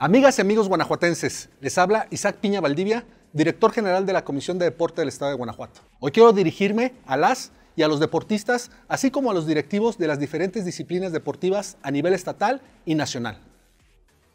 Amigas y amigos guanajuatenses, les habla Isaac Piña Valdivia, director general de la Comisión de Deporte del Estado de Guanajuato. Hoy quiero dirigirme a las y a los deportistas, así como a los directivos de las diferentes disciplinas deportivas a nivel estatal y nacional.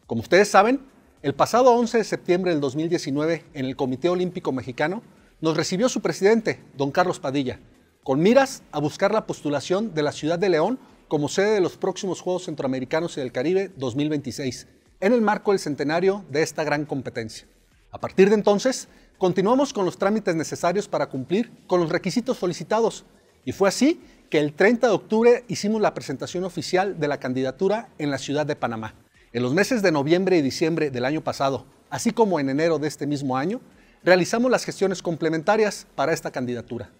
Como ustedes saben, el pasado 11 de septiembre del 2019, en el Comité Olímpico Mexicano, nos recibió su presidente, don Carlos Padilla, con miras a buscar la postulación de la ciudad de León como sede de los próximos Juegos Centroamericanos y del Caribe 2026 en el marco del centenario de esta gran competencia. A partir de entonces, continuamos con los trámites necesarios para cumplir con los requisitos solicitados y fue así que el 30 de octubre hicimos la presentación oficial de la candidatura en la ciudad de Panamá. En los meses de noviembre y diciembre del año pasado, así como en enero de este mismo año, realizamos las gestiones complementarias para esta candidatura.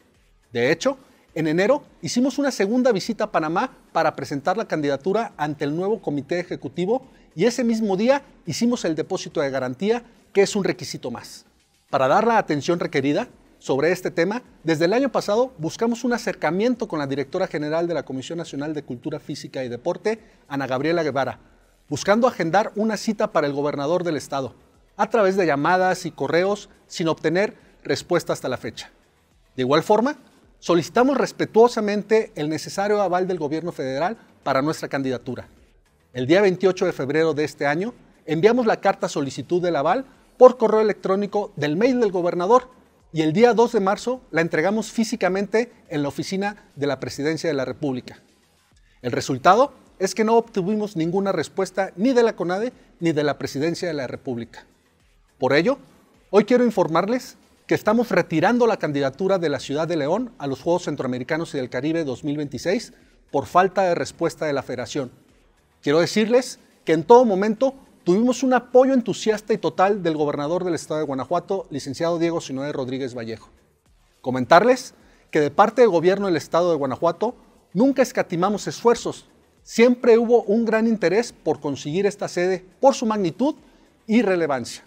De hecho, en enero hicimos una segunda visita a Panamá para presentar la candidatura ante el nuevo comité ejecutivo y ese mismo día hicimos el depósito de garantía, que es un requisito más. Para dar la atención requerida sobre este tema, desde el año pasado buscamos un acercamiento con la directora general de la Comisión Nacional de Cultura Física y Deporte, Ana Gabriela Guevara, buscando agendar una cita para el gobernador del estado, a través de llamadas y correos sin obtener respuesta hasta la fecha. De igual forma, solicitamos respetuosamente el necesario aval del gobierno federal para nuestra candidatura. El día 28 de febrero de este año enviamos la carta solicitud del aval por correo electrónico del mail del gobernador y el día 2 de marzo la entregamos físicamente en la oficina de la Presidencia de la República. El resultado es que no obtuvimos ninguna respuesta ni de la CONADE ni de la Presidencia de la República. Por ello, hoy quiero informarles que estamos retirando la candidatura de la ciudad de León a los Juegos Centroamericanos y del Caribe 2026 por falta de respuesta de la federación. Quiero decirles que en todo momento tuvimos un apoyo entusiasta y total del gobernador del estado de Guanajuato, licenciado Diego Sinoé Rodríguez Vallejo. Comentarles que de parte del gobierno del estado de Guanajuato nunca escatimamos esfuerzos, siempre hubo un gran interés por conseguir esta sede por su magnitud y relevancia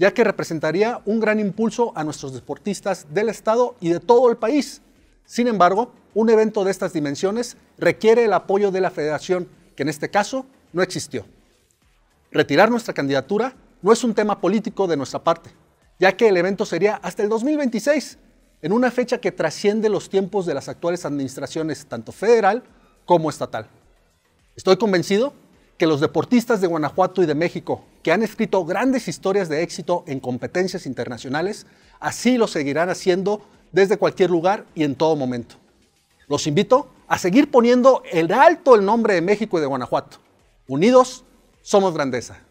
ya que representaría un gran impulso a nuestros deportistas del Estado y de todo el país. Sin embargo, un evento de estas dimensiones requiere el apoyo de la federación, que en este caso no existió. Retirar nuestra candidatura no es un tema político de nuestra parte, ya que el evento sería hasta el 2026, en una fecha que trasciende los tiempos de las actuales administraciones, tanto federal como estatal. Estoy convencido que los deportistas de Guanajuato y de México, que han escrito grandes historias de éxito en competencias internacionales, así lo seguirán haciendo desde cualquier lugar y en todo momento. Los invito a seguir poniendo en alto el nombre de México y de Guanajuato. Unidos, somos grandeza.